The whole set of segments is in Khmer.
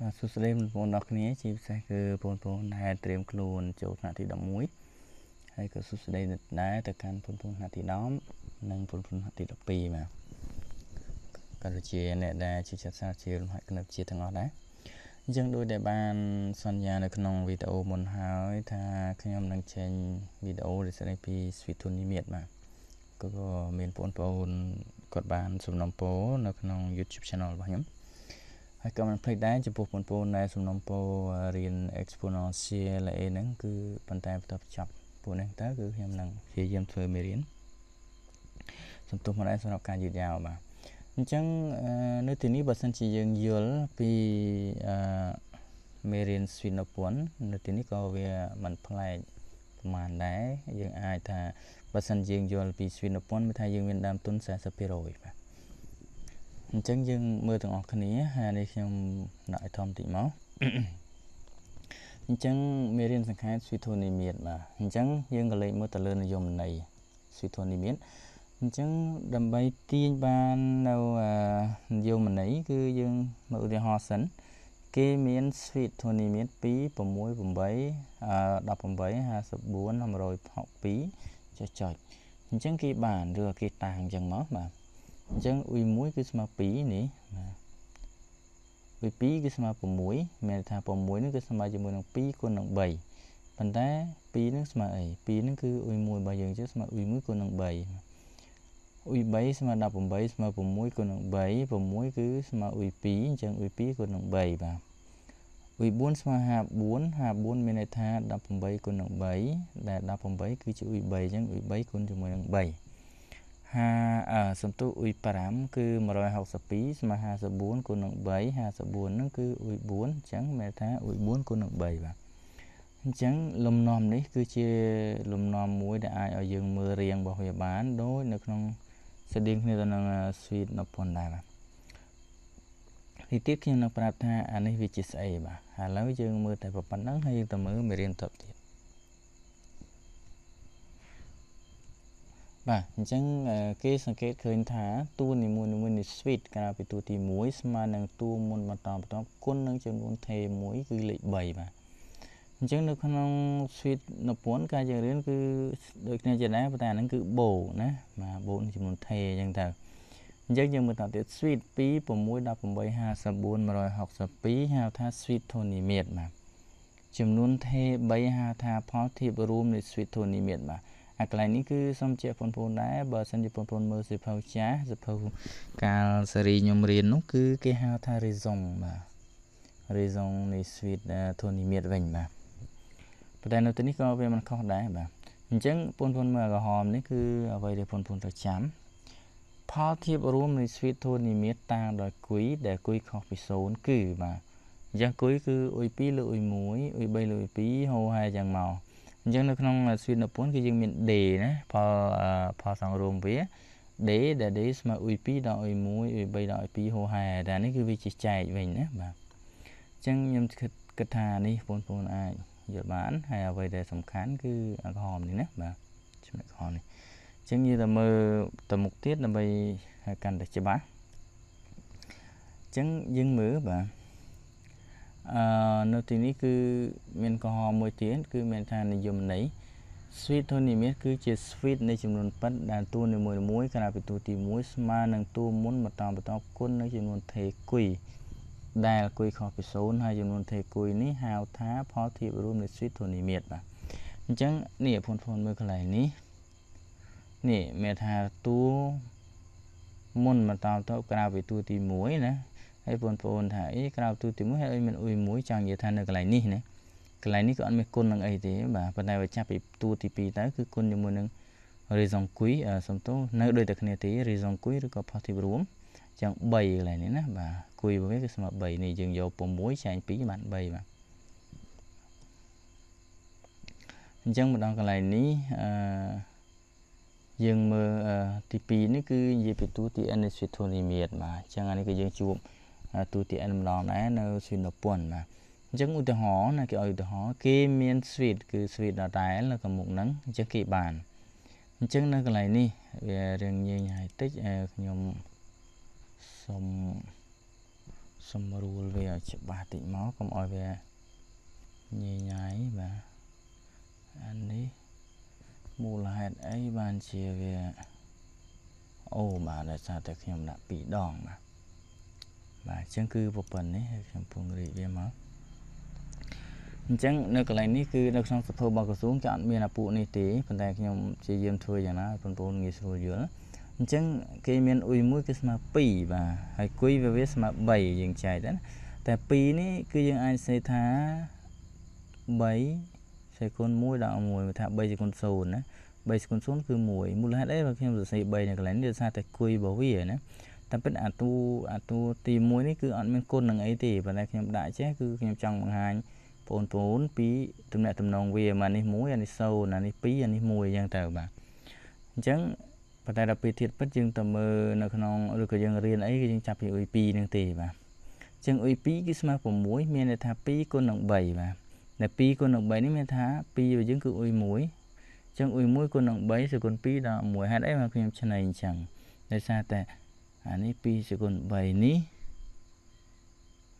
បាទសួស្តីបងប្អូនអរគ្នាជាពិសេសគឺបងប្អូនដែលត្រៀមខ្លួនចូលថ្នាក់ទី11ហើយក៏សួស្តីដែរទៅកាន់បងប្អូនថ្នាក់ទី10និងបងប្អូនថ្នាក់ទី12បាទក៏ដូចជាអ្នកដែលជាចាត់សាស្ត្រជាលំហាត់គណិតជាទាំងអស់ដែរអញ្ចឹងដូចដែលបានសន្យានៅក្នុងវីដេអូមុនហើយថាខ្ញុំនឹងចេញវីដេអូស្តីពី Sweet Tune Limit បាទក៏មានបងប្អូនគាត់បានសំណូមពរនៅក្នុង YouTube Channel របស់ខ្ញុំហើយក៏មិនភ្លេចដែរចំពោះបងប្អូនដែលសំណុំពោរៀន exponential អីហ្នឹងគឺប៉ុន្តែបន្ទាប់ចប់ពួកហ្នឹងតើគឺខ្ញុំនឹងព្យាយាមធ្វើមេរៀនសំទុះមកដែរសម្រាប់ការយឺតយ៉ាវបាទអញ្ចឹងនៅទីនេះបើសិនជាយើងយល់ពីអឺមេរៀនស្វីណពន្ធនៅទីនេះក៏វាមិនប្លែកប្រហែលដែរយើងអាចថាបើសិនយើងយល់ពីស្វីណពន្ធមានថាយើងមានដើមទុន40%បាទអញ្ចឹងយើងមើលទាំងអស់គ្នាហើយនេះខ្ញុំដាក់ឲ្យធំតិចមកអញ្ចឹងមេរៀនសង្ខេបស្វីធូនីមៀតបាទអញ្ចឹងយើងក៏លេខមើលទៅលើនិយមន័យស្វីធូនីមៀតអញ្ចឹងដើម្បីទាញបាននៅនិយមន័យគឺយើងមើលឧទាហរណ៍សិនគេមាន sweet tournament 2 6 8 18 54 162ចុចចុចអញ្ចឹងគេបានឬគេតាំងអញ្ចឹងមកបាទអញ្ចឹងអ៊ុយ1គឺស្មើ2នេះណាអ៊ុយ2គឺស្មើ6មានន័យថា6ហ្នឹងគឺស្មើជាមួយនឹង2គុណនឹង3ប៉ុន្តែ2ហ្នឹងស្មើអី2ហ្នឹងគឺអ៊ុយ1របស់យើងចឹងស្មើអ៊ុយ1គុណនឹង3អ៊ុយ3ស្មើ18ស្មើ6គុណនឹង3 6គឺស្មើអ៊ុយ2អញ្ចឹងអ៊ុយ2គុណនឹង3បាទអ៊ុយ4ស្មើ54 54មានន័យថា18គុណនឹង3ដែល18គឺជាអ៊ុយ3អញ្ចឹងអ៊ុយ3គុណជាមួយនឹង3 50សន្ទុះអ៊ុយ5គឺ162ស្មើ54គុណនឹង3 54នឹងគឺអ៊ុយ4អញ្ចឹងមានថាអ៊ុយ4គុណនឹង3បាទអញ្ចឹងលំនាំនេះ គឺជា លំនាំមួយ ដែលអាចឲ្យយើងមើលរៀងរបស់វាបាន ដូច នៅក្នុង ស្តីងគ្នាទៅនឹង suite នៅប៉ុណ្ណាបាទនេះទៀតខ្ញុំនឹងប្រាប់ថាអានេះវាជាស្អីបាទឥឡូវយើងមើលតែប៉ុណ្្នឹងហើយយើងទៅមើលមេរៀនតទៅទៀតបាទអញ្ចឹង គេសង្កេតឃើញថាតួនីមួយៗនៃ suite ក្រៅពីតួទី1ស្មើនឹងតួមុនបន្តបន្ទាប់គុណនឹងចំនួន T1 គឺលេខ3បាទអញ្ចឹងនៅក្នុង suite នពន្ធការយើងរៀនគឺដូចគ្នាជាដែរប៉ុន្តែអាហ្នឹងគឺបូណាបាទបូនឹងចំនួន T អញ្ចឹងទៅអញ្ចឹងយើងមើលតទៀត suite 2 6 18 54 162ហៅថា suite ធនីមិត្តបាទចំនួន T3 ហៅថាផលធៀបរួមនៃ suite ធនីមិត្តបាទអាកន្លែងនេះគឺសូមជែកបងប្អូនដែរបើសិនជាបងប្អូនមើលសិភៅចាស់សិភៅកាលស៊េរីខ្ញុំរៀននោះគឺ គេហៅថា reason បាទ reason នៃ suite ធននិមិត្តវិញបាទប៉ុន្តែនៅទីនេះក៏វាមិនខុសដែរបាទអញ្ចឹងបងប្អូនមើលក្រហមនេះគឺអ្វីដែលបងប្អូនត្រូវចាំផលធៀបរួមនៃ suite ធននិមិត្តតាំងដោយគុយដែលគុយខុសពី0គឺបាទអញ្ចឹងគុយគឺអ៊ុយ2លើអ៊ុយ1អ៊ុយ3លើអ៊ុយ2ហូរហែយ៉ាងមកអញ្ចឹងនៅក្នុងស្វៀតនិពន្ធគឺយើងមាន D ណាផលផលសង្រួមវា D ដែល D ស្មើអ៊ុយ2ដល់អ៊ុយ1អ៊ុយ3ដល់អ៊ុយ2ហូហែតែនេះគឺវាជាចែកវិញណាបាទអញ្ចឹងខ្ញុំគិតគិតថានេះបងប្អូនអាចយល់បានហើយអ្វីដែលសំខាន់គឺអក្សរនេះណាបាទចំណុចអក្សរនេះអញ្ចឹងយើងទៅមើលទៅមុខទៀតដើម្បីកាន់តែច្បាស់អញ្ចឹងយើងមើលបាទអឺនៅទីនេះគឺមានកោះមួយទៀតគឺមានថានិយមន័យ suite ធននិមិត្តគឺជា suite នៃចំនួនប៉ិនដែលតួនីមួយមួយក្រៅពីតួទី1ស្មើនឹងតួមុនបន្តបន្តគុណនឹងចំនួនថេគុយដែលគុយខុសពី0ហើយចំនួនថេគុយនេះហៅថាផលធៀបរួមនៃ suite ធននិមិត្តបាទអញ្ចឹងនេះភុនភុនមើលកន្លែងនេះនេះមានថាតួមុនបន្តបន្តក្រៅពីតួទី1ណាហើយបងប្អូនថាអីក្រៅទូទីមួយហើយមានអ៊ុយមួយចង់និយាយថានៅកន្លែងនេះណាកន្លែងនេះក៏អត់មានគុណនឹងអីទេបាទប៉ុន្តែបើចាប់ពីទូទី2តើគឺគុណជាមួយនឹងរីសុងគួយសំទោនៅដូចតែគ្នាទេរីសុងគួយឬក៏ផុសទីរួមចឹង3កន្លែងនេះណាបាទគួយរបស់វាគឺស្មើ3នេះយើងយក6ចែក2បាន3បាទអញ្ចឹងម្ដងកន្លែងនេះអឺយើងមើលទី2នេះគឺនិយាយពីទូទី n ស្វីតូនីមៀតបាទអញ្ចឹងអានេះគឺយើងជួបទូទានម្ដងដែរនៅស្វីតជប៉ុនបាទអញ្ចឹងឧទាហរណ៍ណាគេឲ្យឧទាហរណ៍គេមានស្វីតគឺស្វីតដដែលនៅខាងមុខហ្នឹងអញ្ចឹងគេបានអញ្ចឹងនៅកន្លែងនេះវារឿងញែងហើយតិចខ្ញុំសុំសម្រួលវាឲ្យច្បាស់តិចមកកុំឲ្យវាញែងញ៉ៃបាទអានេះមូលហេតុអីបានជាវាអូបាទដោយសារតែខ្ញុំដាក់2ដងបាទបាទអញ្ចឹងគឺប្រព័ន្ធនេះខ្ញុំពង្រីកវាមកអញ្ចឹងនៅកន្លែងនេះគឺនៅក្នុងសភៅរបស់ក្រសួងគេអត់មានអាពួកនេះទេប៉ុន្តែខ្ញុំព្យាយាមធ្វើយ៉ាងណាឲ្យបងប្អូនងាយស្រួលយល់អញ្ចឹង គេមានអ៊ុយមួយគឺស្មើ2បាទហើយគុយវាវាស្មើ3យើងចែកទៅណាតែ2នេះគឺយើងអាចសេថា3សេគុណ1ដល់1ថា3សេគុណ0ណា3សេគុណ0គឺ1មូលហេតុអីបើខ្ញុំសរសេរ3នៅកន្លែងនេះដោយសារតែគុយរបស់វាណាតាមពិតអាតួអាតួទី1នេះគឺអត់មានគុណនឹងអីទេប៉ុន្តែខ្ញុំដាក់ចេះគឺខ្ញុំចង់បង្ហាញបងប្អូនពីទំនាក់ទំនងវាអានេះ1អានេះ0អានេះ2អានេះ1អញ្ចឹងទៅបាទអញ្ចឹងប៉ុន្តែដល់ពេលធៀបពិតយើងទៅមើលនៅក្នុងឬក៏យើងរៀនអីគឺយើងចាប់ពីអ៊ុយ2នឹងទេបាទអញ្ចឹងអ៊ុយ2គឺស្មើ6មានន័យថា2គុណនឹង3បាទដែល2គុណនឹង3នេះមានថា2របស់យើង គឺអ៊ុយ1អញ្ចឹងអ៊ុយ1គុណនឹង3សគុណ2ដល់1ហេតុអីមកខ្ញុំឆ្នៃអញ្ចឹងដោយសារតែអានេះ2សេគុណ3នេះ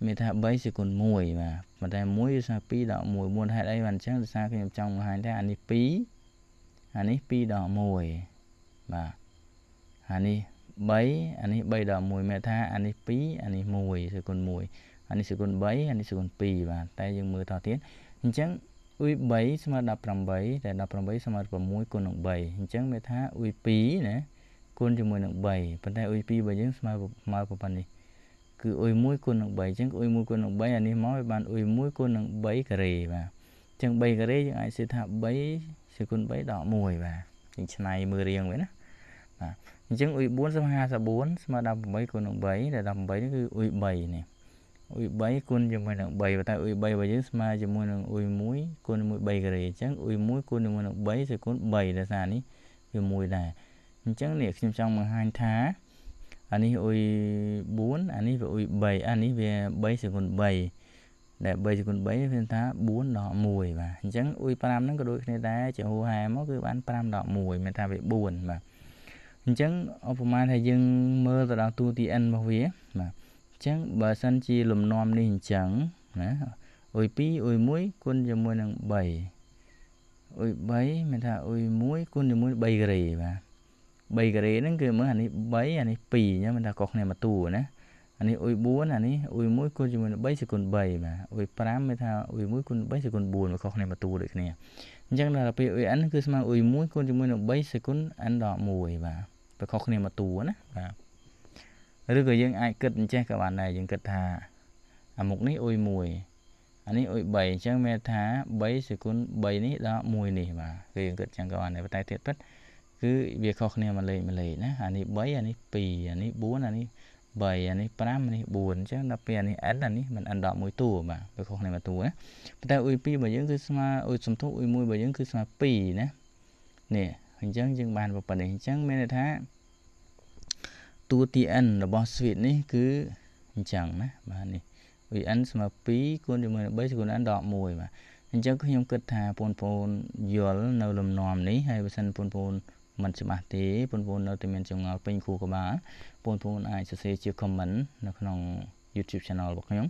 មានថា3សេគុណ1បាទប៉ុន្តែ1ដោយសារ2ដល់1មុនហេតុអីបានអញ្ចឹងដោយសារខ្ញុំចង់បង្ហាញថាអានេះ2អានេះ2ដល់1បាទអានេះ3អានេះ3ដល់1មានថាអានេះ2អានេះ1សេគុណ1អានេះសេគុណ3អានេះសេគុណ2បាទតែយើងមើលតទៀតអញ្ចឹងអ៊ុយ3ស្មើ18តែ18ស្មើ6គុណនឹង3អញ្ចឹងមានថាអ៊ុយ2ណាគុណជាមួយនឹង3ប៉ុន្តែអ៊ុយ2របស់យើងស្មើមកប៉ុណ្ណេះគឺអ៊ុយ1គុណនឹង3អញ្ចឹងអ៊ុយ1គុណនឹង3អានេះមកវាបានអ៊ុយ1គុណនឹង3ការ៉េបាទអញ្ចឹង3ការ៉េយើងអាចសេថា3សេគុណ3ដល់1បាទយើងឆ្នៃមើលរៀងវិញណាបាទអញ្ចឹងអ៊ុយ4ស្មើ54ស្មើដល់8គុណនឹង3ដែល18នេះគឺអ៊ុយ3នេះអ៊ុយ3គុណជាមួយនឹង3ប៉ុន្តែអ៊ុយ3របស់យើងស្មើជាមួយនឹងអ៊ុយ1គុណជាមួយ3ការ៉េអញ្ចឹងអ៊ុយ1គុណជាមួយនឹង3សេគុណ3ដែលសារនេះវា1ដែរអញ្ចឹងនេះខ្ញុំចង់បង្ហាញថាអានេះអ៊ុយ4អានេះវាអ៊ុយ3អានេះវា3សេគុណ3ដែល3សេគុណ3វាថា4ដក1បាទអញ្ចឹងអ៊ុយ5ហ្នឹងក៏ដូចគ្នាដែរជាហូហែមកគឺបាន5ដក1មានថាវា4បាទអញ្ចឹងឧបមាថាយើងមើលទៅដល់ទូទី n របស់វាបាទអញ្ចឹងបើសិនជាលំនាំនេះអញ្ចឹងណាអ៊ុយ2អ៊ុយ1គុណជាមួយនឹង3អ៊ុយ3មានថាអ៊ុយ1គុណជាមួយ3ក្រេបាទ3ការ៉េហ្នឹងគឺមើលអានេះ3អានេះ2អញ្ចឹងមិនថាកុសគ្នាមួយតួណាអានេះអ៊ុយ4អានេះអ៊ុយ1គុណជាមួយនឹង3សេគុណ3បាទអ៊ុយ5មានថាអ៊ុយ1គុណ3សេគុណ4វាខុសគ្នាមួយតួដូចគ្នាអញ្ចឹងដល់ពេល UN គឺស្មើអ៊ុយ1គុណជាមួយនឹង3សេគុណ n ដល់1បាទវាខុសគ្នាមួយតួណាបាទឬក៏យើងអាចគិតអញ្ចេះក៏បានដែរយើងគិតថាអាមុខនេះអ៊ុយ1អានេះអ៊ុយ3អញ្ចឹងមានថា3សេគុណ3នេះដល់1នេះបាទគឺយើងគិតអញ្ចឹងក៏បានដែរប៉ុន្តែទៀតពិតគឺគឺវាខុសគ្នាមួយលេខមួយលេខណាអានេះ3អានេះ2អានេះ4អានេះ3អានេះ5អានេះ4អញ្ចឹងដល់ពេលអានេះ n អានេះមិន n ដល់1តួបាទវាខុសគ្នាមួយតួណាប៉ុន្តែ u 2របស់យើងគឺស្មើអ៊ុយសំទុះ u 1របស់យើងគឺស្មើ2ណានេះអញ្ចឹងយើងបានប៉ុណ្ណេះអញ្ចឹងមានន័យថាតួ tn របស់ suite នេះគឺអញ្ចឹងណាបាទនេះ vn ស្មើ2គុណជាមួយនឹង3ស្មើ n ដល់1បាទអញ្ចឹងខ្ញុំគិតថាបងប្អូនយល់នៅលំនាំនេះហើយបើសិនបងប្អូនមិនច្បាស់ទេបងប្អូននៅតែមានចងល់ពេញខួរក្បាលបងប្អូនអាចសរសេរជា comment នៅក្នុង YouTube channel របស់ខ្ញុំ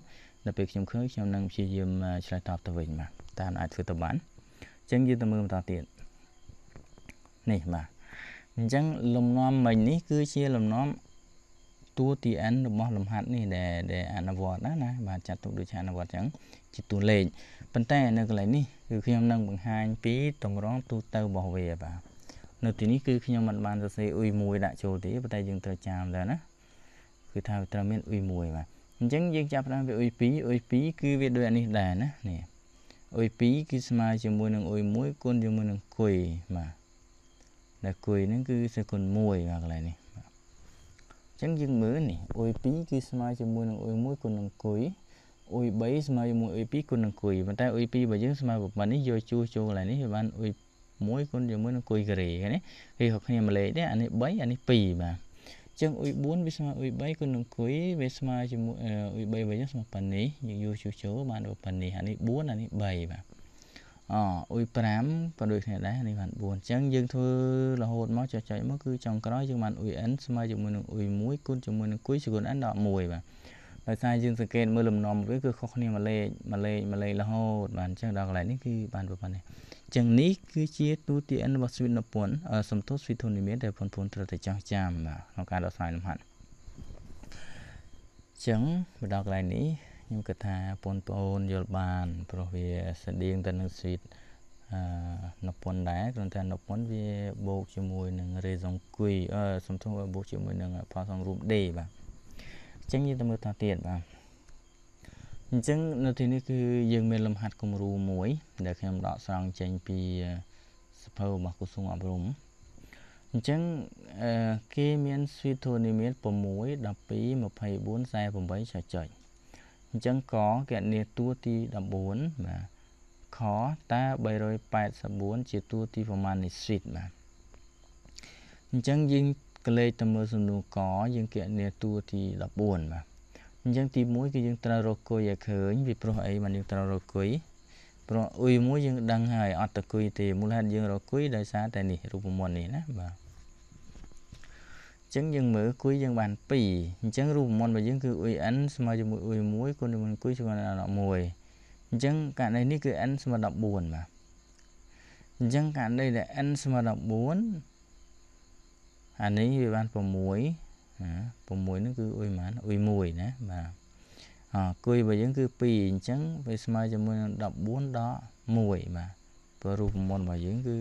នៅពេលខ្ញុំឃើញខ្ញុំនឹងព្យាយាមឆ្លើយតបទៅវិញបាទតាមអាចធ្វើទៅបានអញ្ចឹងយើងទៅមើលបន្តទៀតនេះបាទអញ្ចឹងលំនាំមិញនេះ គឺជាលំនាំតួ TN របស់លំហាត់នេះដែលដែលអនុវត្តណាណាបាទចាត់ទុកដូចជាអនុវត្តអញ្ចឹងជាតួលេខប៉ុន្តែនៅកន្លែងនេះគឺខ្ញុំនឹងបង្ហាញពីតម្រងទូទៅរបស់វាបាទនៅទីនេះគឺខ្ញុំមិនបានសរសេរអ៊ុយមួយដាក់ចូលទេប៉ុន្តែយើងត្រូវចាំដែរណាគឺថាវាត្រូវមានអ៊ុយមួយបាទអញ្ចឹងយើងចាប់ផ្ដើមវាអ៊ុយ2អ៊ុយ2គឺវាដូចអានេះដែរណានេះអ៊ុយ2គឺស្មើជាមួយនឹងអ៊ុយ1គុណជាមួយនឹងគុយបាទដែលគុយហ្នឹងគឺសេគុណ1បាទកន្លែងនេះអញ្ចឹងយើងមើលនេះអ៊ុយ2គឺស្មើជាមួយនឹងអ៊ុយ1គុណនឹងគុយអ៊ុយ3ស្មើជាមួយអ៊ុយ2គុណនឹងគុយប៉ុន្តែអ៊ុយ2របស់យើងស្មើប្រមាណនេះយកជួសចូលកន្លែងនេះវាបានអ៊ុយ6គុណជាមួយនឹងគុយការ៉េឃើញទេគេហៅគ្នាមួយលេខទេអានេះ3អានេះ2បាទចឹងអ៊ុយ4វាស្មើអ៊ុយ3គុណនឹងគុយវាស្មើជាមួយអ៊ុយ3វិញស្មើប៉ានេះយើងយូរជួសជុលបានដល់ប៉ានេះអានេះ4អានេះ3បាទអអ៊ុយ5ក៏ដូចគ្នាដែរនេះបាន4អញ្ចឹងយើងធ្វើរហូតមកចុចចុចមកគឺចុងក្រោយយើងបានអ៊ុយ n ស្មើជាមួយនឹងអ៊ុយ1គុណជាមួយនឹងគុយសគុណ n ដល់1បាទដោយសារយើងសង្កេតមើលលំនាំវាគឺខុសគ្នាមួយលេខមួយលេខមួយលេខរហូតបាទអញ្ចឹងដល់កន្លែងនេះគឺបានប្រហែលនេះទាំងនេះគឺជាទូទានរបស់ស្វីតនពន្ធសំទោសស្វីតធននិមានដែលបងប្អូនត្រូវតែចងចាំបាទក្នុងការដោះស្រាយលំហាត់ចឹងមកដល់កន្លែងនេះខ្ញុំគិតថាបងប្អូនយល់បានព្រោះវាស្តៀងទៅនឹងស្វីតអឺនពន្ធដែរគ្រាន់តែនពន្ធវាបូកជាមួយនឹងរេសុងគួយសំទោសបូកជាមួយនឹងផលសងរូបដេបាទចឹងយើងទៅមើលតទៀតបាទអញ្ចឹងនៅទីនេះគឺយើងមានលំហាត់គំរូមួយដែលខ្ញុំដកស្រង់ចេញពីសភៅរបស់គូសួងអប់រំអញ្ចឹងគេមានស្វីធូនីមៀត6 12 24 48ចចុចអញ្ចឹងកគណនាតួទី14បាទខតា384ជាតួទីប្រមាណនៃស្វីតបាទអញ្ចឹងយើងក្លេកទៅមើលសំណួរកយើងគណនាតួទី14បាទអញ្ចឹងទី1គឺយើងត្រូវរកគុយឲ្យឃើញវាព្រោះអីបានយើងត្រូវរកគុយព្រោះអ៊ុយមួយយើងដឹងហើយអត់តគុយទេមូលហេតុយើងរកគុយដោយសារតែនេះរូបមន្តនេះណាបាទចឹងយើងមើលគុយយើងបាន2អញ្ចឹងរូបមន្តរបស់យើងគឺ UN ស្មើជាមួយ U1 គុណនឹងគុយជាមួយនឹង11អញ្ចឹងករណីនេះគឺ N ស្មើ14បាទអញ្ចឹងករណីដែល N ស្មើ14អានេះវាបាន6 6ហ្នឹងគឺអ៊ុយម៉ានអ៊ុយ1ណាបាទអគុយរបស់យើងគឺ2អញ្ចឹងវាស្មើជាមួយនឹង14ដល់1បាទព្រោះរូបមន្តរបស់យើងគឺ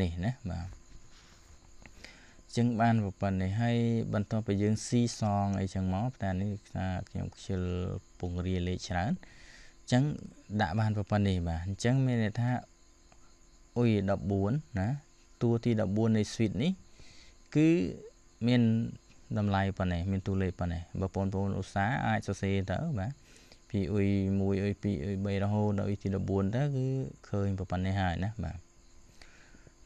នេះណាបាទចឹងបានប្រព័ន្ធនេះហើយបន្ទាប់ពីយើងស៊ីសងអីចឹងមកតែនេះថាខ្ញុំខ្ជិលពងរាលេខច្រើនអញ្ចឹងដាក់បានប្រព័ន្ធនេះបាទអញ្ចឹងមានន័យថាអ៊ុយ14ណាតួទី14នៃ suite នេះគឺមានតម្លៃប៉ុណ្ណេះមានទូលេខប៉ុណ្ណេះបើបងប្អូនឧស្សាហ៍អាចសរសេរទៅបាទ PUI 1 UI 2 UI 3រហូតដល់ UI ទី14ទៅគឺឃើញប៉ុណ្ណេះហើយណាបាទ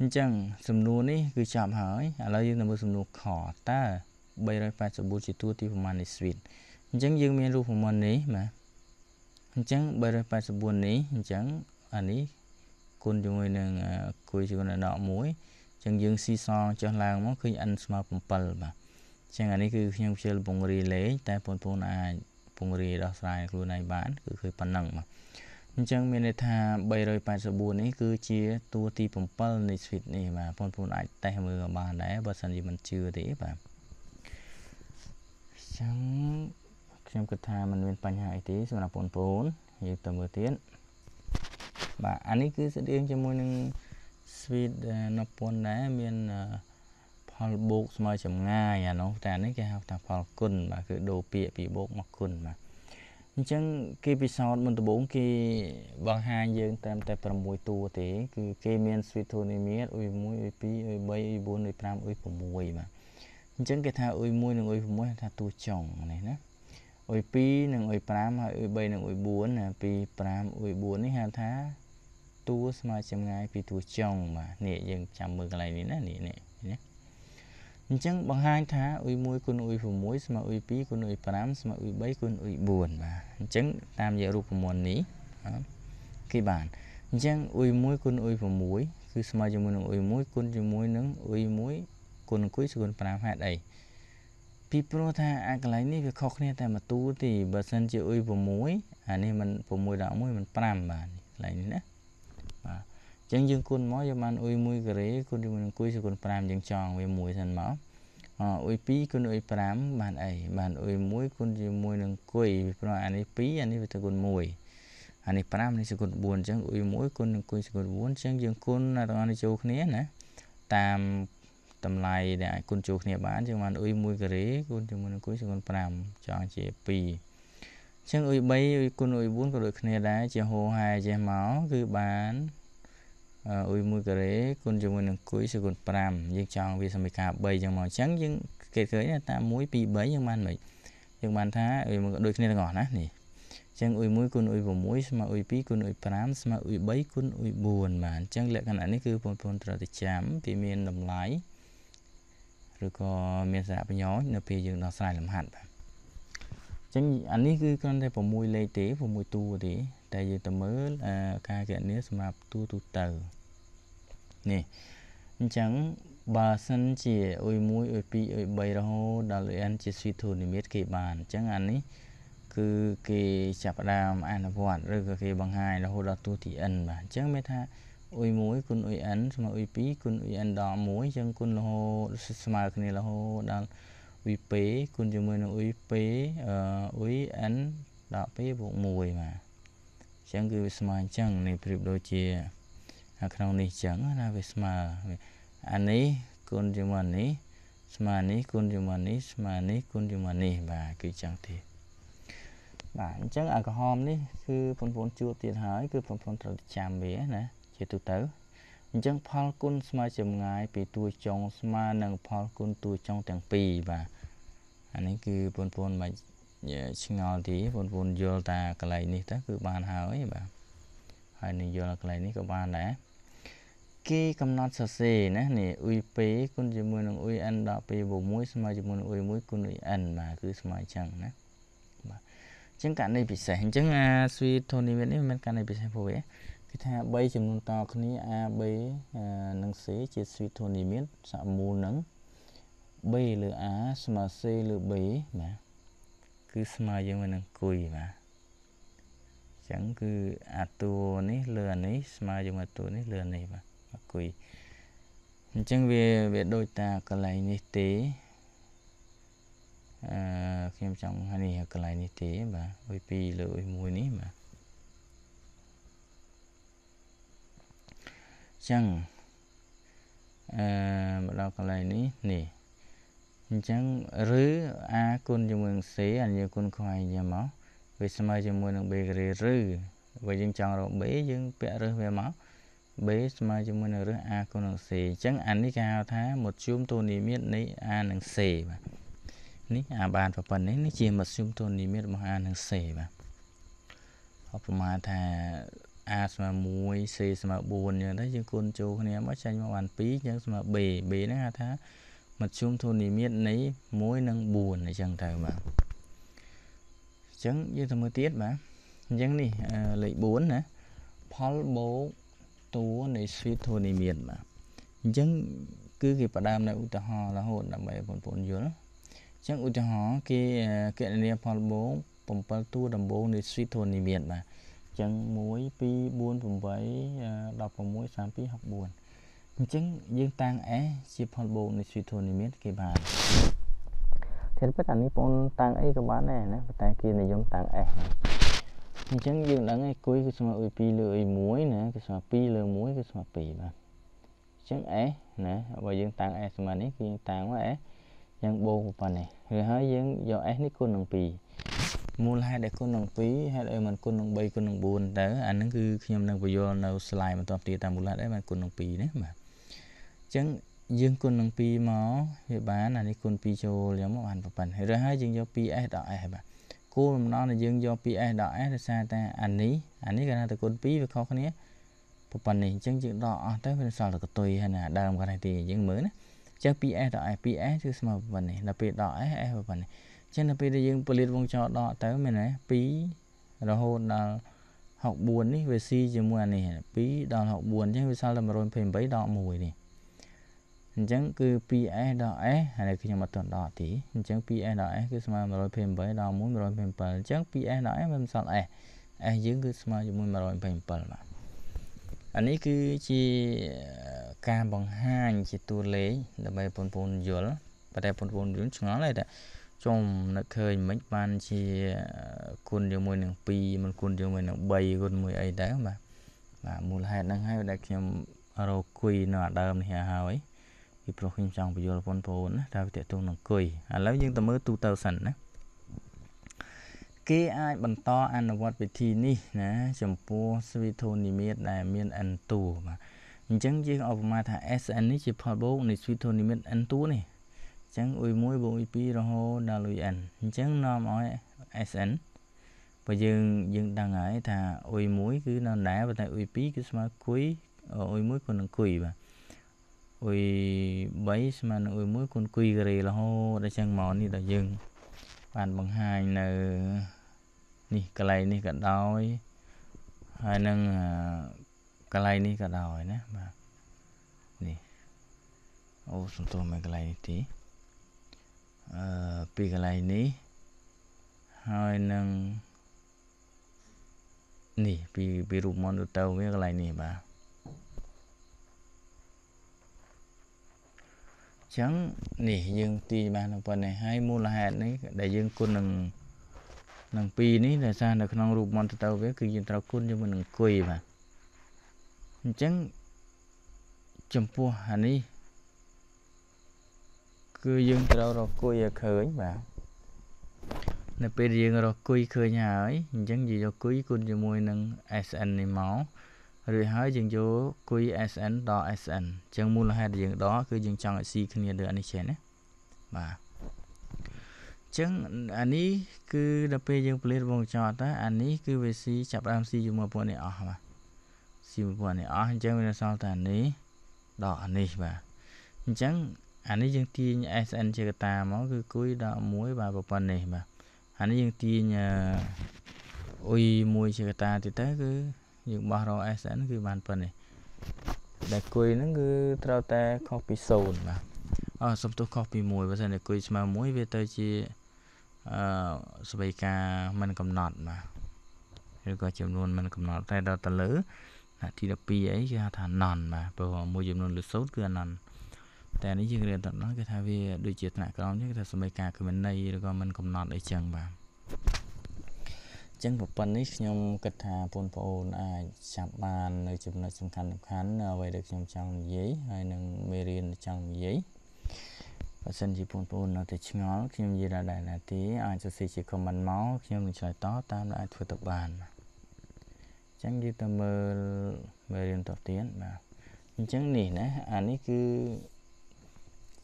អញ្ចឹងសំណួរនេះគឺចាប់ហើយឥឡូវយើងទៅមើលសំណួរខតើ384ជាតួទីប្រមាណនៃ suite អញ្ចឹងយើងមានរូបមន្តនេះបាទអញ្ចឹង384នេះអញ្ចឹងអានេះគុណជាមួយនឹងគុយជាមួយនឹង11អញ្ចឹងយើងស៊ីសងចុះឡើងមកឃើញ n ស្មើ7បាទចឹងអានេះគឺខ្ញុំខ្ជិលពង្រីលេងតែបងប្អូនអាចពង្រីដោះស្រាយខ្លួនឯងបានគឺឃើញប៉ុណ្ណឹងបាទអញ្ចឹងមានន័យថា384នេះគឺជាតួទី7នៃ switch នេះបាទបងប្អូនអាចតេស្តមើលបានដែរបើសិនជាមិនជឿទេបាទចឹងខ្ញុំគិតថាมันមានបញ្ហាអីទេសម្រាប់បងប្អូនយើងទៅមើលទៀតបាទអានេះគឺស្តៀងជាមួយនឹង switch 1000ដែរមានផលបូកស្មើចម្ងាយអានោះតែនេះគេហៅថាផលគុណបាទគឺដូរពាក្យពីបូកមកគុណបាទអញ្ចឹងគេពិសោធន៍មុនដំបូងគេបង្ហាញយើងត្រឹមតែ6តួទេគឺគេមាន Suetonium អ៊ុយ1អ៊ុយ2អ៊ុយ3អ៊ុយ4អ៊ុយ5អ៊ុយ6បាទអញ្ចឹងគេថាអ៊ុយ1និងអ៊ុយ6ថាតួចុងនេះណាអ៊ុយ2និងអ៊ុយ5ហើយអ៊ុយ3និងអ៊ុយ4ណាពី5អ៊ុយ4នេះហៅថាតួស្មើចម្ងាយ ពីតួចុងបាទនេះយើងចាំមើលកន្លែងនេះណានេះនេះអញ្ចឹងបង្ហាញថាអ៊ុយ1គុណអ៊ុយ6ស្មើអ៊ុយ2គុណអ៊ុយ5ស្មើអ៊ុយ3គុណអ៊ុយ4បាទអញ្ចឹងតាមរយៈរូបមន្តនេះគេបានអញ្ចឹងអ៊ុយ1គុណអ៊ុយ6គឺស្មើជាមួយនឹងអ៊ុយ1គុណជាមួយនឹងអ៊ុយ1គុណអ៊ុយគុណ5ហេតុអីពីព្រោះថាអាកន្លែងនេះវាខុសគ្នាតែមួយតួទេបើសិនជាអ៊ុយ6អានេះมัน6ដល់1มัน5បាទកន្លែងនេះណាអញ្ចឹងយើងគុណមកយើងបានអ៊ុយ1ការ៉េគុណជាមួយនឹងគុយសគុណ5យើងចង់វា1សិនមកអអ៊ុយ2គុណអ៊ុយ5បានអីបានអ៊ុយ1គុណជាមួយនឹងគុយព្រោះអានេះ2អានេះវាទៅគុណ1អានេះ5នេះសគុណ4អញ្ចឹងអ៊ុយ1គុណនឹងគុយសគុណ4អញ្ចឹងយើងគុណទាំងអស់នេះចូលគ្នាណាតាមតម្លៃដែលអាចគុណចូលគ្នាបានយើងបានអ៊ុយ1ការ៉េគុណជាមួយនឹងគុយសគុណ5ចង់ជា2ចឹងអ៊ុយ3អ៊ុយគុណអ៊ុយ4ក៏ដូចគ្នាដែរជាហោហែចេះមកគឺបានអ៊ុយ1ការ៉េគុណជាមួយនឹងគុយសគុណ5យើងចង់វាសមីការ3អញ្ចឹងមកអញ្ចឹងយើងគេឃើញតា1 2 3យើងបានមិនយើងបានថាអ៊ុយ1ដូចគ្នាទាំងអស់ណានេះអញ្ចឹងអ៊ុយ1គុណអ៊ុយ6ស្មើអ៊ុយ2គុណអ៊ុយ5ស្មើអ៊ុយ3គុណអ៊ុយ4បាទអញ្ចឹងលក្ខណៈនេះគឺបងប្អូនត្រូវតែចាំវាមានតម្លៃឬក៏មានសារៈប្រយោជន៍នៅពេលយើងដោះស្រាយលំហាត់បាទអញ្ចឹងអានេះគឺគ្រាន់តែ6លេខទេ6តួទេតែយើងទៅមើលការគណនាសម្រាប់ទូទូទៅនេះអញ្ចឹងបើសិនជាអ៊ុយ1អ៊ុយ2អ៊ុយ3រហូតដល់ n ជាស្វីធូនិមិត្តគេបានអញ្ចឹងអានេះគឺគេចាប់ផ្ដើមអនុវត្តឬក៏គេបង្ហាញរហូតដល់ទូទី n បាទអញ្ចឹងមានថាអ៊ុយ1គុណអ៊ុយ n ស្មើអ៊ុយ2គុណអ៊ុយ n ដល់1អញ្ចឹងគុណរហូតស្មើគ្នារហូតដល់អ៊ុយ p គុណជាមួយនឹងអ៊ុយ p អ៊ុយ n ដល់ p បូក1បាទអញ្ចឹងគឺវាស្មើអញ្ចឹងនេះប្រៀបដូចជាក្នុងនេះអញ្ចឹងណាវាស្មើអានេះគុណជាមួយនេះស្មើនេះគុណជាមួយនេះស្មើនេះគុណជាមួយនេះបាទគឺអញ្ចឹងទេបាទអញ្ចឹងអាក្រហមនេះគឺបងប្អូនជួបទៀតហើយគឺបងប្អូនត្រូវចាំវាណាជាទូទៅអញ្ចឹងផលគុណស្មើចម្ងាយពីទួចុងស្មើនឹងផលគុណទួចុងទាំងពីរបាទអានេះគឺបងប្អូនមិនឆ្ងល់ទេបងប្អូនយល់តាកន្លែងនេះទៅគឺបានហើយបាទហើយនឹងយល់កន្លែងនេះក៏បានដែរគេកំណត់សរសេរណានេះអ៊ុយពេគុណជាមួយនឹងអ៊ុយ n ដល់ពេល6ស្មើជាមួយនឹងអ៊ុយ1គុណអ៊ុយ n បាទគឺស្មើអញ្ចឹងណាបាទអញ្ចឹងករណីពិសេសអញ្ចឹងអា sweet thony នេះមិនមែនករណីពិសេសព្រោះវាគឺថា3ចំនួនតគ្នា a b និង c ជា sweet thony មានសមូលនឹង b លើ a ស្មើ c លើ b បាទគឺស្មើយើងនឹងគុយបាទចឹងគឺអាតួនេះលើអានេះស្មើជាមួយតួនេះលើនេះបាទអាគុយអញ្ចឹងវាវាដូចតាកន្លែងនេះទេអឺខ្ញុំចង់នេះកន្លែងនេះទេបាទអុយ2លើអុយ1នេះបាទចឹងអឺមកដល់កន្លែងនេះនេះអញ្ចឹងឬ a គុណជាមួយនឹង c អនុគុណខ្វែងយកមកវាស្មើជាមួយនឹង b ការីឬបើយើងចង់រក b យើងពាក់រើសវាមក b ស្មើជាមួយនឹងរើស a គុណនឹង c អញ្ចឹងអានេះគេហៅថាមធ្យមទនីមិត្តនៃ a និង c បាទនេះអាបាន ប្រព័ន្ធនេះនេះជាមធ្យមទនីមិត្តរបស់ a និង c បាទអបប្រមាណថា a ស្មើ1 c ស្មើ4អញ្ចឹងទៅយើងគុណចូលគ្នាមកចាញ់មកបាន2អញ្ចឹងស្មើ b b ហ្នឹងហៅថាមធ្យមធននិមិត្តនៃ1និង4អញ្ចឹងទៅបាទអញ្ចឹងយើងទៅមើលទៀតបាទអញ្ចឹងនេះលេខ4ណាផលបូកតួនៃស្វីតធននិមិត្តបាទអញ្ចឹងគឺគេផ្ដើមនៅឧទាហរណ៍រហូតដើម្បីបងប្អូនយល់អញ្ចឹងឧទាហរណ៍គេគណនាផលបូក7តួដំបូងនៃស្វីតធននិមិត្តបាទអញ្ចឹង1 2 4 8 16 32 64អញ្ចឹងយើងតាំង S ជាផលបូកនៃស្វីធូនីមៀតគេបានធានពិតអានេះបងតាំងអីក៏បានដែរណាតែគេនិយមតាំង S អញ្ចឹងយើងដឹងឯគួយគឺស្មើអ៊ុយ2លើអ៊ុយ1ណាគឺស្មើ2លើ1គឺស្មើ2បាទអញ្ចឹង S ណាបើយើងតាំង S ស្មើនេះគឺយើងតាំងមក S យើងបូកប៉ុណ្ណេះឬហើយយើងយក S នេះគុណនឹង2មូលហេតុដែលគុណនឹង2ហេតុអីមិនគុណនឹង3គុណនឹង4ទៅអានឹងគឺខ្ញុំនឹងបញ្យល់នៅ slide បន្តទៀតតាមមូលហេតុអីមិនគុណនឹង2ណាបាទចឹងយើងគុណនឹង2មកវាបានអានេះគុណ2ចូលយើងមកបានប៉ុណ្ណេះឬហើយយើងយក 2s ដល់ s បាទគោលបំណងដែលយើងយក 2s ដល់ s ដោយសារតែអានេះអានេះគេថាតគុណ2វាខុសគ្នាប៉ុណ្ណេះអញ្ចឹងយើងដកអស់ទៅវាសល់តែកតុយហើយណាដើមកណ្ដាលទីយើងមើលណាអញ្ចឹង 2s ដល់ s 2s គឺស្មើប៉ុណ្ណេះដល់ពេលដល់ s s ប៉ុណ្ណេះអញ្ចឹងដល់ពេលដែលយើងពលិតវងចរដកទៅមានណា2រហូតដល់64នេះវាស៊ីជាមួយអានេះ2ដល់64អញ្ចឹងវាសល់តែ128ដក1នេះអញ្ចឹងគឺ 2s ដល់ s ឥឡូវខ្ញុំអត់ទាន់ដល់ទីអញ្ចឹង 2s ដល់ s គឺស្មើ128ដល់1 127អញ្ចឹង 2s ដល់ s មិនសល់ s s យើងគឺស្មើជាមួយ127បាទអានេះគឺជាការបង្ហាញជាតួលេខដើម្បីបងប្អូនយល់ប៉ុន្តែបងប្អូនយល់ឆ្ងល់ហើយតែចំនឹកឃើញមិនបានជាគុណជាមួយនឹង2មិនគុណជាមួយនឹង3គុណមួយអីដែរបាទបាទមូលហេតុហ្នឹងហើយដែលខ្ញុំរកគុយនៅអាដើមនេះហើយពីព្រោះខ្ញុំចង់បញ្យល់បងប្អូនណាថាវាតេតួងនឹងគុយឥឡូវយើងទៅមើលទូទៅសិនណាគេអាចបន្តអនុវត្តវិធីនេះណា ចំពោះស្វីធូនីមៀតដែលមាន n តួបាទអញ្ចឹងយើងឧបមាថា SN នេះជាផលបូកនៃស្វីធូនីមៀត n តួនេះអញ្ចឹងអ៊ុយ1បូកអ៊ុយ2រហូតដល់អ៊ុយ n អញ្ចឹងនាំឲ្យ SN បើយើងយើងដឹងហើយថាអ៊ុយ1គឺនៅណែប៉ុន្តែអ៊ុយ2គឺស្មើគុយអ៊ុយ1ប៉ុណ្ណឹងគុយបាទអ៊ុយ3ស្មើនឹងអ៊ុយ1គុណគួយការ៉េរហូតដល់ចឹងមកនេះដល់យើងបានបង្ហាញនៅនេះកន្លែងនេះក៏ដោយហើយនឹងកន្លែងនេះក៏ដោយណាបាទនេះអូសន្ទុះមួយកន្លែងនេះទីអឺពីកន្លែងនេះហើយនឹងនេះពីពីរូបមន្តទៅវាកន្លែងនេះបាទចឹងនេះយើងទាញបានប៉ុណ្ណេះហើយមូលហេតុនេះដែលយើងគុណនឹងនឹងពីរនេះដែលសារនៅក្នុងរូបមន្តទៅវាគឺយើងត្រូវគុណជាមួយនឹងគុយបាទអញ្ចឹងចំពោះអានេះគឺយើងត្រូវរកគុយឲ្យឃើញបាទនៅពេលយើងរកគុយឃើញហើយអញ្ចឹងយើងយកគុយគុណជាមួយនឹង SN នេះមករួចហើយយើងយកគុយ SN ដល់ SN អញ្ចឹងមូលហេតុដែលយើងដកគឺយើងចង់ឲ្យស៊ីគ្នាលើអានេះចេះណាបាទអញ្ចឹងអានេះគឺដល់ពេលយើងពលិតវងចតអានេះគឺវាស៊ីចាប់ដើមស៊ីជាមួយពួកនេះអស់បាទស៊ីមួយពួកនេះអស់អញ្ចឹងវានៅសល់តែនេះដល់អានេះបាទអញ្ចឹងអានេះយើងទាញ SN ជាកតាមកគឺគុយដល់1បាទប៉ុណ្ណេះបាទអានេះយើងទាញអ៊ុយមួយជាកតាទៀតទៅគឺយើងបោះរ SN គឺបានប៉ុណ្ណេះដែលគុយហ្នឹងគឺត្រូវតែខុសពី0បាទអឺសំទុះខុសពី1បើសិនតែគុយស្មើ1វាទៅជាអឺស្វ័យការមិនកំណត់បាទឬក៏ចំនួនមិនកំណត់ តែដល់ទៅលើអាទី12អីគេហៅថា non បាទព្រោះមួយចំនួនលើសូត្រគឺ non តែនេះយើងរៀនដល់នោះគេថាវាដូចជាថ្នាក់ក្រោមនេះគេថាសមីការគឺមិននៃឬក៏មិនកំណត់អីចឹងបាទចឹងប្រព័ន្ធនេះខ្ញុំគិតថាបងប្អូនអាចចាប់បាននៅចំណុចសំខាន់សំខាន់អ្វីដែលខ្ញុំចង់និយាយហើយនឹងមេរៀនចង់និយាយបើសិនជាបងប្អូននៅតែឆ្ងល់ខ្ញុំនិយាយដល់ដែរណាទីអាចសរសេរជា comment មកខ្ញុំនឹងឆ្លើយតបតាមដែលអាចធ្វើទៅបានអញ្ចឹងយើងទៅមើលមេរៀនតទៅទៀតបាទអញ្ចឹងនេះណាអានេះគឺ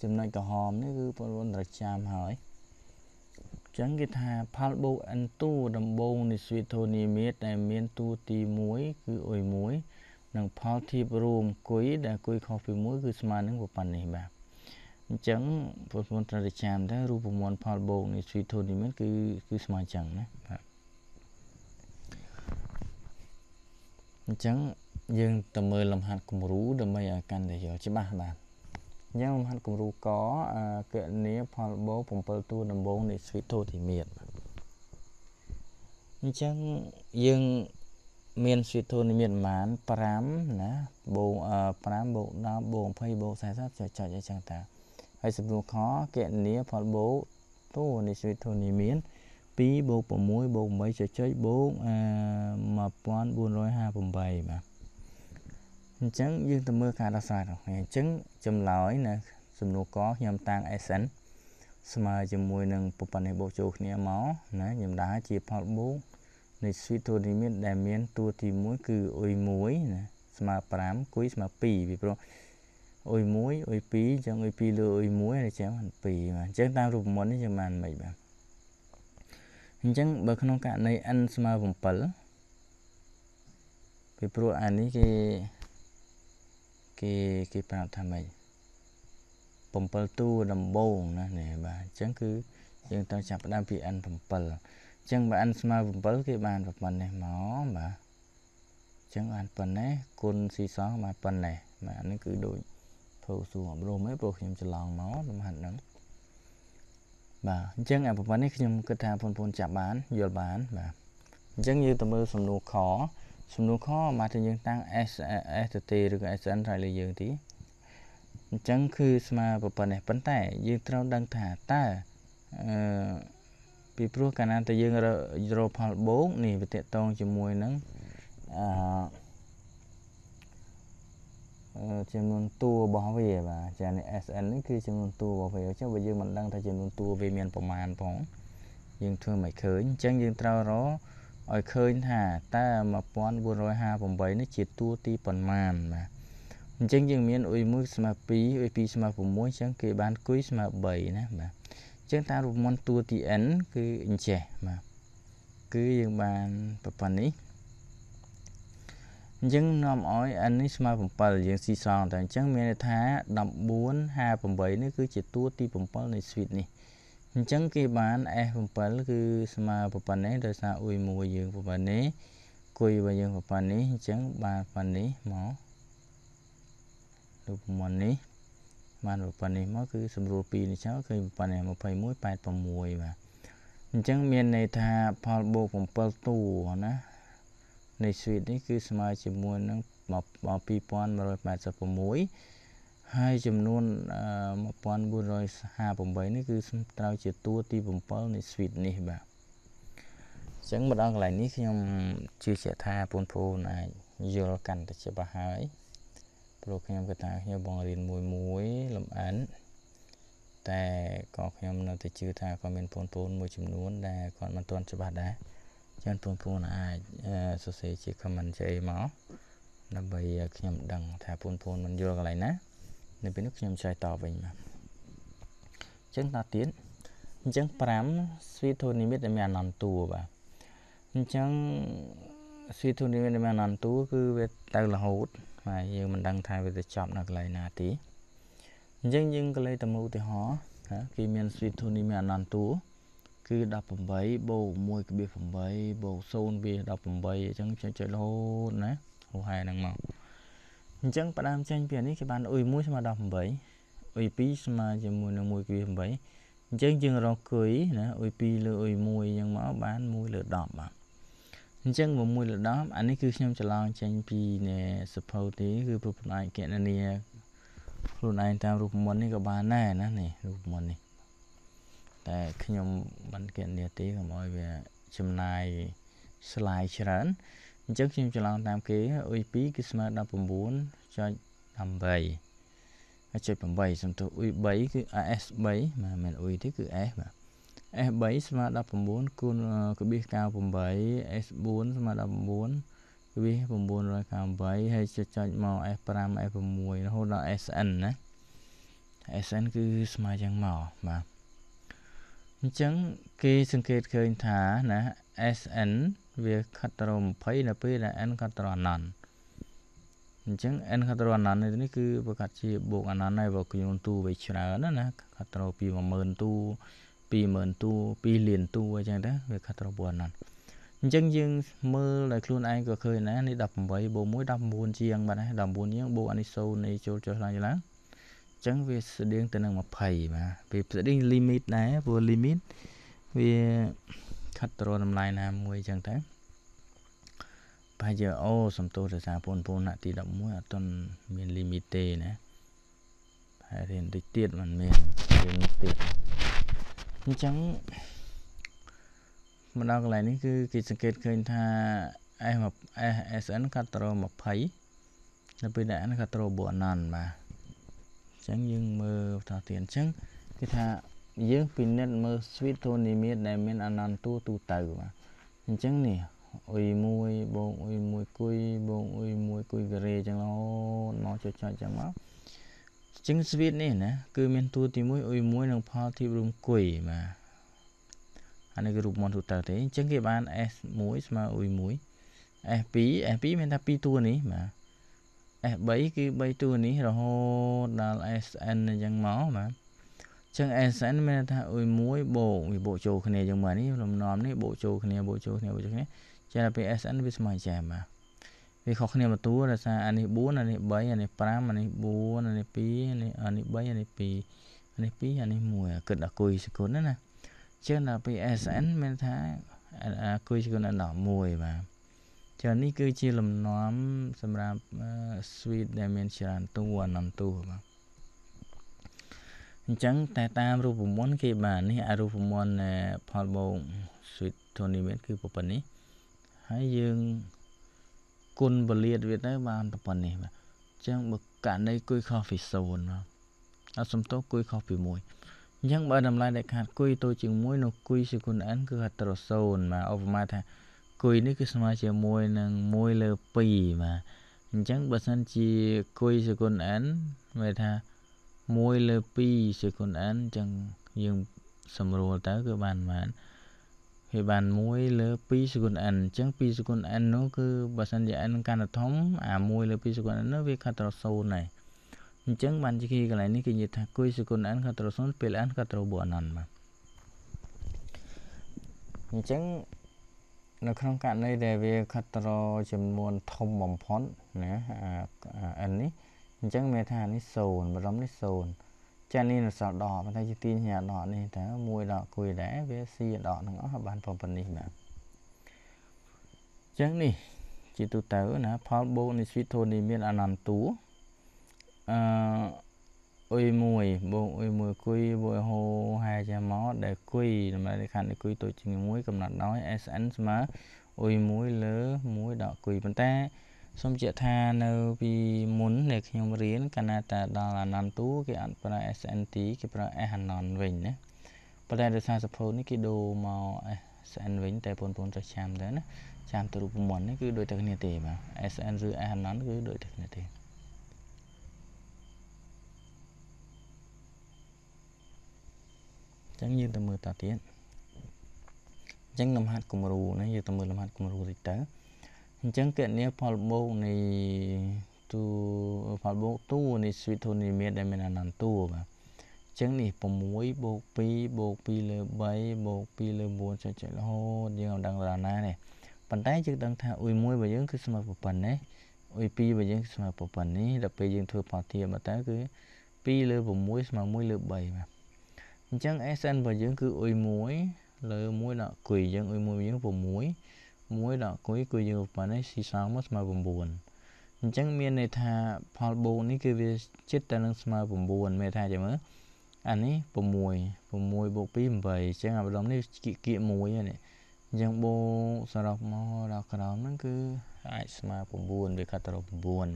ចំណុចក្រហមនេះគឺបងប្អូនត្រូវចាំហើយចឹងគេថាផលបូក n ទូដំបូងនៃស្វីតូនីមៀតដែលមានទូទី1គឺអុយ1និងផលធៀបរួមគុយដែលគុយខុសពី1គឺស្មើនឹងប្រព័ន្ធនេះបាទអញ្ចឹងប្រព័ន្ធត្រូវតែចាំថារូបមន្តផលបូកនៃស្វីតូនីមៀតគឺគឺស្មើអញ្ចឹងណាបាទអញ្ចឹងយើងទៅមើលលំហាត់គំរូដើម្បីឲ្យកាន់តែយល់ច្បាស់បាទអញ្ចឹងលំហាត់គំរូកកនីផលបោ7តួដំបងនៃស្វីតូទីមៀតអញ្ចឹងយើងមានស្វីតូនិមានប្រហែល5ណាបូ5បូ10បូ20បូ40ចុចចុចអីចឹងតាហើយសំណួរខកនីផលបូតួនៃស្វីតូនិមាន2បូ6បូ8ចុចចុចបូ1458បាទអញ្ចឹងយើងទៅមើលការដោះស្រាយរបស់គ្នាអញ្ចឹងចម្លើយនៅសំណួរកខ្ញុំតាំង SN ស្មើជាមួយនឹងប្រព័ន្ធនៃបូកចូលគ្នាមកណាខ្ញុំដាក់ជាផលបូកនៃស្វីតទូនីមានដែលមានតួទី1គឺអ៊ុយ1ណាស្មើ5គួយស្មើ2ពីព្រោះអ៊ុយ1អ៊ុយ2អញ្ចឹងអ៊ុយ2លើអ៊ុយ1ហើយចាំ2បាទអញ្ចឹងតាមរូបមន្តនេះយើងបានមិនបាទអញ្ចឹងបើក្នុងករណី n ស្មើ7ពីព្រោះអានេះគេគេគេប្រាប់ថាម៉េច7ទូដំបូងណានេះបាទអញ្ចឹងគឺយើងត្រូវចាប់ផ្ដើមពី n 7អញ្ចឹងបើ n ស្មើ7គេបានប្រព័ន្ធនេះមកបាទអញ្ចឹងបានប៉ុណ្ណេះគុណស៊ីសងបានប៉ុណ្ណេះបាទនេះគឺដូចព្រោះសួរអប់រំឯងព្រោះខ្ញុំច្រឡំមកលំហាត់ហ្នឹងបាទអញ្ចឹងអាប្រព័ន្ធនេះខ្ញុំគិតថាបងប្អូនចាប់បានយល់បានបាទអញ្ចឹងយើងទៅមើលសំណួរខសំណួរខមកតែយើងតាំង SAS ទៅទេឬក៏ SN ត្រូវលើយើងទីអញ្ចឹងគឺស្មើប្រព័ន្ធនេះប៉ុន្តែយើងត្រូវដឹងថាតើអឺពីព្រោះកាលណាតែយើងរកផលបូកនេះវាតកតងជាមួយនឹងអឺចំនួនតួរបស់វាបាទចានេះ SN នេះគឺចំនួនតួរបស់វាអញ្ចឹងបើយើងមិនដឹងថាចំនួនតួវាមានប្រមាណផងយើងធ្វើមិនឃើញអញ្ចឹងយើងត្រូវរកឲ្យឃើញថាតើ1458នេះជាតួទីប៉ុន្មានបាទអញ្ចឹងយើងមានអ៊ុយ1ស្មើ2អ៊ុយ2ស្មើ6អញ្ចឹងគេបានគុយស្មើ3ណាបាទអញ្ចឹងតាមរូបមន្តតួទី n គឺអញ្ចេះបាទគឺយើងបានប្រព័ន្ធនេះអញ្ចឹងនាំឲ្យ n នេះស្មើ7យើងស៊ីសងតែអញ្ចឹងមានន័យថា1458នេះគឺជាតួទី7នៃ suite នេះអញ្ចឹងគេបាន S7 គឺស្មើប្រព័ន្ធនេះដោយសារអ៊ុយមួយយើងប្រព័ន្ធនេះគួយរបស់យើងប្រព័ន្ធនេះអញ្ចឹងបានប្រព័ន្ធនេះមករូបមន្តនេះបានប្រព័ន្ធនេះមក គឺសម្រួល2នេះចោលឃើញប្រព័ន្ធនេះ21 86បាទអញ្ចឹងមានន័យថាផលបូក7តួណានៃ suite នេះ គឺស្មើជាមួយនឹង2186ហើយចំនួន1458នេះគឺត្រូវជាតួទី7នៃ suite នេះបាទអញ្ចឹងមកដល់កន្លែងនេះខ្ញុំជឿជាក់ថាបងប្អូនអាចយល់កាន់តែច្បាស់ហើយព្រោះខ្ញុំគាត់ថាខ្ញុំបង្រៀនមួយមួយលំអិនតែក៏ខ្ញុំនៅតែជឿថាក៏មានបងប្អូនមួយចំនួនដែលគាត់មិនទាន់ច្បាស់ដែរចឹងបងប្អូនអាចសរសេរជា comment ជាអីមកដើម្បីខ្ញុំដឹងថាបងប្អូនមិនយល់កន្លែងណានៅពេលនោះខ្ញុំឆ្លើយតបវិញបាទអញ្ចឹងតទៀតអញ្ចឹង5ស្វីធូនិមិត្តដែលមានអនន្តតួបាទអញ្ចឹងស្វីធូនិមិត្តដែលមានអនន្តតួគឺវាទៅរហូតបាទយើងមិនដឹងថាវាទៅចប់នៅកន្លែងណាទេអញ្ចឹងយើងក៏លេខទៅមើលឧទាហរណ៍ណាគេមានស្វីធូនីមានអនន្តតួគឺ18បូក1.8បូក0វា18អញ្ចឹងចុចចុចរហូតណាហូរហែហ្នឹងមកអញ្ចឹងផ្ដើមចេញពីនេះគេបានអ៊ុយ1ស្មើ18អ៊ុយ2ស្មើជាមួយនឹង1គី8អញ្ចឹងយើងរកគុយណាអ៊ុយ2លើអ៊ុយ1អញ្ចឹងមកបាន1លើ10បាទអញ្ចឹងបើ1លើ10អានេះគឺខ្ញុំច្រឡំចេញពីសភៅទីគឺរូបផ្នែកកណនីខ្លួនឯងតាមរូបមន្តនេះក៏បានដែរណានេះរូបមន្តនេះតែខ្ញុំបានកណនីទីកុំឲ្យវាចំណាយស្លាយច្រើនអញ្ចឹងខ្ញុំច្រឡំតាមគេអ៊ុយ2គឺស្មើ19.18ចុច8សំទោស u3 គឺ s3 បាទមិន u ទេគឺ s បាទ s3 ស្មើ19គុណកបៀស98 s4 ស្មើ19កបៀស998ហើយចុចចុចមក s5 s6 រហូតដល់ sn ណា sn គឺស្មើយ៉ាងមកបាទអញ្ចឹងគេសង្កេតឃើញថាណា sn វាខាត់ទៅរក20នៅពេលដែល n ខាត់ទៅរកអនន្តអញ្ចឹង n ខាត់ទៅរកអនន្តនេះគឺប្រកាសជាបូកអនន្តហើយបើខ្ញុំទូវាច្រើនណាណាខាត់ទៅរកពី10000ទូ20000ទូ2លានទូអញ្ចឹងទៅវាខាត់ទៅរកអនន្តអញ្ចឹងយើងមើលដល់ខ្លួនឯងក៏ឃើញដែរនេះ18បូក1 19ជាងបាទ19ជាងបូកអានេះ0នេះចូលចុះឡើងឡើងអញ្ចឹងវាស្តៀងទៅនឹង20បាទវាស្តៀង limit ដែរព្រោះ limit វាខិតទៅរកតម្លៃណាមួយអញ្ចឹងទៅប្រហែលជាអូសំទោសរសារពូនពូនណាក់ទី11អត់ទាន់មានលីមីតទេណាប្រហែលរៀនតិចទៀតមិនមានរៀនទៀតអញ្ចឹងមកដល់កន្លែងនេះគឺគេសង្កេតឃើញថា SN កាត់ទៅរក20នៅពេលដែល N កាត់ទៅរក4អណ្ណបាទអញ្ចឹងយើងមើលបន្តទៀតអញ្ចឹងគេថាយើងពិនិត្យមើលស្វីតធូនីមៀតដែលមានអណន្តតួទូទៅបាទអញ្ចឹងនេះអ៊ុយ1បងអ៊ុយ1គុយបងអ៊ុយ1គុយការ៉េអញ្ចឹងរហូតមកចុចចុចអញ្ចឹងមកជាងស្វីតនេះណាគឺមានតួទី1អ៊ុយ1និងផលធីបរួមគុយបាទអានេះគឺរូបមន្តទូទៅទេអញ្ចឹងគេបាន S1 ស្មើអ៊ុយ1 S2 S2 មានតែ2តួនេះបាទ S3 គឺ3តួនេះរហូតដល់ SN អញ្ចឹងមកបាទចឹង SN មានថាអ៊ុយមួយបូកវាបូកចូលគ្នាយើងមើលនេះលំនាំនេះបូកចូលគ្នាបូកចូលគ្នាបូកចូលគ្នាចឹងដល់ពេល SN វាស្មើចាំបាទវាខុសគ្នាមួយតួដោយសារអានេះ4អានេះ3អានេះ5អានេះ4អានេះ2អានេះអានេះ3អានេះ2អានេះ2អានេះ1គិតដល់គុយសេគុនណាណាចឹងដល់ពេល SN មានថាគុយសេគុនដល់11បាទចឹងនេះគឺជាលំនាំសម្រាប់ suite ដែលមាន ច្រើនតួអនន្តតួបាទអញ្ចឹងតែតាមរូបមន្តគេបាននេះអារូបមន្តផលបោក sweet tournament គឺប៉ុណ្ណេះហើយយើងគុណបលៀតវាទៅបានប៉ុណ្ណេះបាទអញ្ចឹងបើករណីគួយខុសពី0បាទអត់សំទោសគួយខុសពី1អញ្ចឹងបើតម្លៃដែលខាតគួយតូចជាង1នៅគួយសេគុណ n គឺអត់ត្រូវ0បាទឧបមាថាគួយនេះគឺស្មើជាមួយនឹង1លើ2បាទអញ្ចឹងបើសិនជាគួយសេគុណ n មានថា0 1លើ2 second hand អញ្ចឹងយើងសម្រួលទៅគឺបានប៉ុន្មានវាបាន1លើ2 second hand អញ្ចឹង2 second hand នោះគឺបើសិនជា n កាន់តែធំអា1លើ2 second hand នោះវាខាត់ត្រ0ដែរអញ្ចឹងបានជាគេកន្លែងនេះគេនិយាយថាគុយ second hand ខាត់ត្រ0ពេល n ខាត់ត្រ4 anon បាទអញ្ចឹងនៅក្នុងករណីដែលវាខាត់ត្រចំនួនធំបំផុតណា n នេះអញ្ចឹងមេថានេះ0បរមនេះ0ចានេះនៅសល់ដកប៉ុន្តែជាទាញញាដកនេះតើមួយដកគួយដែរវាស៊ីដកនឹងអស់បានប៉ុណ្ណេះបាទអញ្ចឹងនេះជាទូទៅណាផលបូកនៃស្វីតធូនីមានអនន្តតួអឺអុយមួយបងអុយមួយគុយវយហូហែចាំមកដែលគុយតម្លៃលក្ខណ្ឌគុយតូចជាង1កំណត់ដោយ SN ស្មើអុយមួយលើ1ដកគុយប៉ុន្តែសូមបញ្ជាក់ថានៅពីមុនដែលខ្ញុំរៀនកាលណាតាដល់អានន្ទូគេអត់ប្រើ SNT គេប្រើ S អានន្ទវិញណាប៉ុន្តែដោយសារសភុនេះគេដូរមក SN វិញតែបងប្អូនចុះចាំដែរណាចាំទៅរូបមន្តនេះគឺដូចតែគ្នាទេបាទ SN ឬ S អានន្ទគឺដូចតែគ្នាទេចឹងយើងទៅមើលតទៀតអញ្ចឹងលំហាត់គំរូណាយើងទៅមើលលំហាត់គំរូតិចទៅអញ្ចឹងគណនាផលបូកនៃទូផលបូកទូនៃស្វីតធូនីមៀតដែលមានអនន្តទូបាទចឹងនេះ6បូក2បូក2លើ3បូក2លើ4ចុចចុចរហូតយើងអត់ដឹងតារាណានេះប៉ុន្តែយើងដឹងថាអ៊ុយ1របស់យើង គឺស្មើប៉ុណ្ណេះអ៊ុយ2របស់យើងស្មើប៉ុណ្ណេះដល់ពេលយើងធ្វើផលធៀបមកតើគឺ2លើ6ស្មើ1លើ3បាទអញ្ចឹង SN របស់យើងគឺអ៊ុយ1លើ1ដល់អគុយយើងអ៊ុយ1យើង6 1ដល់គុយគឺយើងប៉ានេះស៊ីសងមកស្មើ9អញ្ចឹងមានន័យថា ផលបូកនេះគឺវាជិតតែនឹងស្មើ9មានថាចាំមើលអានេះ6 6បូក2 8អញ្ចឹងអាម្ដុំនេះគៀកគៀក1ហ្នឹងអញ្ចឹងបូកសរុបមកដល់ក្រោមហ្នឹងគឺអាចស្មើ9វាកាត់ទៅ9បាទ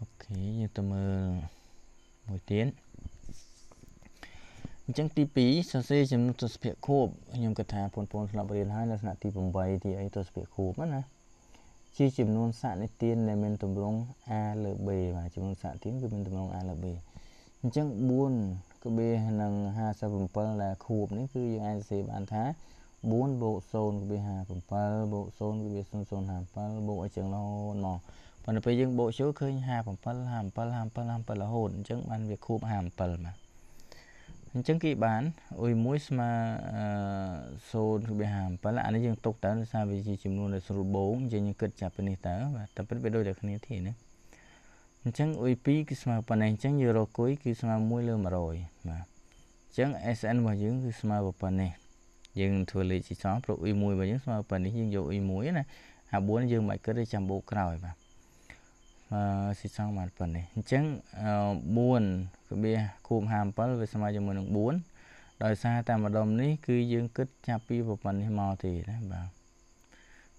អូខេយើងទៅមើលមួយទៀតអញ្ចឹងទី2សរសេរចំនួនទស្សភាគខួបខ្ញុំគិតថាបងប្អូនធ្លាប់រៀនហើយនៅថ្នាក់ទី8ទីអីទស្សភាគខួបណាជាចំនួនសាកនិទានដែលមានទម្រង់ A លើ B បាទចំនួនសាកនិទានគឺមានទម្រង់ A លើ B អញ្ចឹង4ក្បេរនឹង57ដែលខួបនេះគឺយើងអាចសរសេរបានថា4បូក0គឺ57បូក0គឺ0057បូកអីចឹងរហូតមកប៉ុន្តែពេលយើងបូកចូលឃើញ57 57 57 57រហូតអញ្ចឹងបានវាខួប57បាទអញ្ចឹងគេបានអ៊ុយ1ស្មើ0.57អានេះយើងຕົកតើដោយសារវាជាចំនួនដែលស្រួលបងយើងគិតចាប់ពីនេះតើបាទតែពិតវាដូចតែគ្នាទេណាអញ្ចឹងអ៊ុយ2គឺស្មើប៉ុណ្ណេះអញ្ចឹងយូរ៉ូគុយគឺស្មើ1លើ100បាទអញ្ចឹង SN របស់យើងគឺស្មើប៉ុណ្ណេះយើងធ្វើលេខជាចំព្រោះអ៊ុយ1របស់យើងស្មើប៉ុណ្ណេះយើងយកអ៊ុយ1ណាអា4យើងមិនគិតទេចាំបូកក្រោយបាទអឺស៊ីសងបានប៉ុណ្នេះអញ្ចឹង4របៀគូប57វាស្មើជាមួយនឹង4ដោយសារតែម្ដុំនេះគឺយើងគិតចាប់ពីប្រព័ន្ធនេះមកទេណាបាទ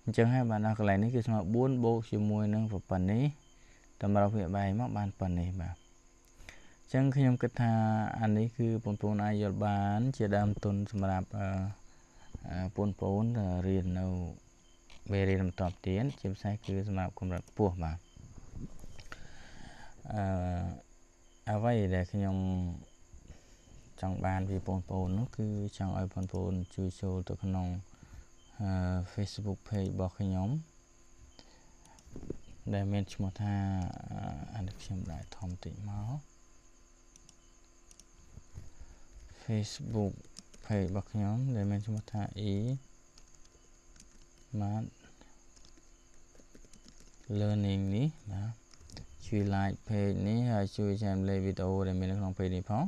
អញ្ចឹងហើយបានដល់កន្លែងនេះគឺស្មើ4បូកជាមួយនឹងប្រព័ន្ធនេះតម្រូវវាបែរមក បានប៉ុណ្នេះបាទចឹងខ្ញុំគិតថាអានេះគឺបងប្អូនអាចយល់បាន ជាដើមទុនសម្រាប់បងប្អូនរៀននៅវេរីបន្តទៀតជាពិសេសគឺសម្រាប់កម្រិតខ្ពស់បាទអឺអ្វីដែលខ្ញុំចង់បានពីបងប្អូននោះគឺចង់ឲ្យបងប្អូនជួយចូលទៅក្នុង Facebook page របស់ខ្ញុំ ដែលមានឈ្មោះថាអានេះខ្ញុំដាក់ធំតិចមក Facebook page របស់ខ្ញុំដែលមានឈ្មោះថា e mat learning នេះណាជួយ like page នេះហើយជួយ share លេខវីដេអូដែលមាននៅក្នុង page នេះផង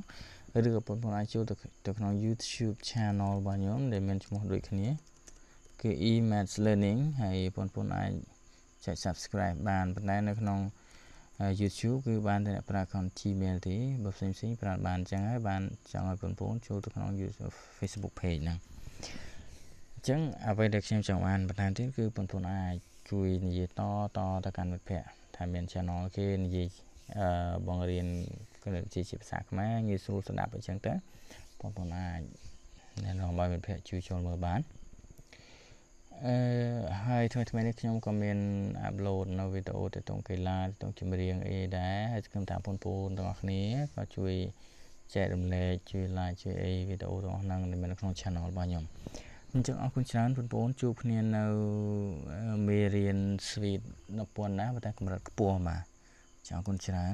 ឬក៏បងប្អូនអាចចូលទៅក្នុង YouTube channel របស់ខ្ញុំដែលមានឈ្មោះដូចគ្នាគឺ e-maths learning ហើយបងប្អូនអាចចែក subscribe បានប៉ុន្តែនៅក្នុង YouTube គឺបានតែអ្នកប្រើ account Gmail ទេបើផ្សេងផ្សេងប្រើបានអញ្ចឹងហើយបានចង់ឲ្យបងប្អូនចូលទៅក្នុង Facebook page ហ្នឹងអញ្ចឹងអ្វីដែលខ្ញុំចង់បានបន្ថែមទៀតគឺបងប្អូនអាចជួយនិយាយតតទៅកាន់មិត្តភ័ក្តិថាមាន channel គេនិយាយបង្រៀនគណិតវិទ្យាជាភាសាខ្មែរងាយស្រួលស្ដាប់អញ្ចឹងទៅបងប្អូនអាចណែនាំឲ្យមិត្តភ័ក្តិជួយចូលមើលបានអឺហើយថ្មីថ្មីនេះខ្ញុំក៏មានអាប់ឡូតនៅវីដេអូទៅតុងកីឡាទៅចម្រៀងអីដែរហើយខ្ញុំតាមបងប្អូនទាំងអស់គ្នាក៏ជួយចែករំលែកជួយ like ជួយអីវីដេអូទាំងអស់ហ្នឹងនៅក្នុង channel របស់ខ្ញុំអញ្ចឹងអរគុណច្រើនបងប្អូនជួបគ្នានៅមេរៀន Sweet 10,000ណាប៉ុន្តែកម្រិតខ្ពស់បាទអរគុណច្រើន